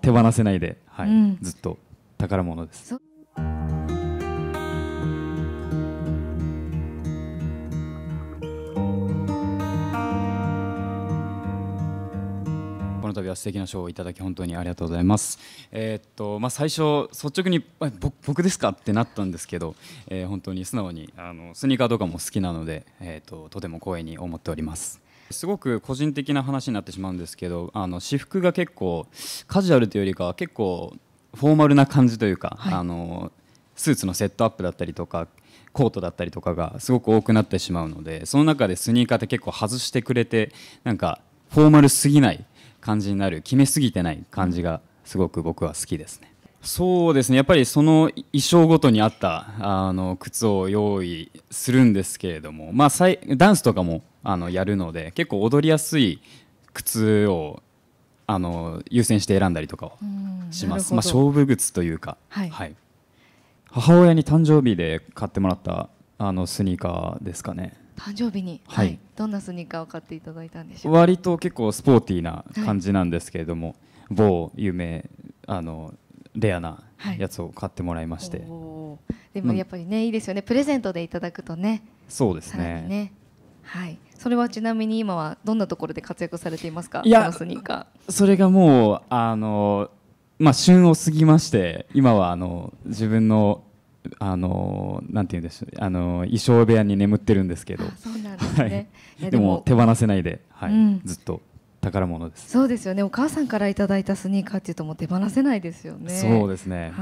手放せないで、はい、うん、ずっと宝物です。この度は素敵な賞をいただき本当にありがとうございます。えー、っとまあ最初率直に僕ですかってなったんですけど、えー、本当に素直にあのスニーカーとかも好きなので、えー、っととても光栄に思っております。すごく個人的な話になってしまうんですけどあの私服が結構カジュアルというよりかは結構フォーマルな感じというか、はい、あのスーツのセットアップだったりとかコートだったりとかがすごく多くなってしまうのでその中でスニーカーって結構外してくれてなんかフォーマルすぎない感じになる決めすぎてない感じがすごく僕は好きですね。そうですねやっぱりその衣装ごとに合ったあの靴を用意するんですけれども、まあ、ダンスとかもあのやるので結構踊りやすい靴をあの優先して選んだりとかをします、まあ、勝負靴というか、はい、はい、母親に誕生日で買ってもらったあのスニーカーですかね誕生日に、はい、はい、どんなスニーカーを買っていただいたんでしょう割と結構スポーティーな感じなんですけれども、はい、某有名あのレアなやつを買ってもらいまして、でもやっぱりね、いいですよねプレゼントでいただくとねそうですねねはい、それはちなみに今はどんなところで活躍されていますかいやそれがもうあの、まあ、旬を過ぎまして今はあの自分のあのなんて言うんでしょうあの衣装部屋に眠ってるんですけどそうなんですね、でも手放せないで、はい、うん、ずっと宝物ですそうですよねお母さんからいただいたスニーカーっていうともう手放せないですよねそうですね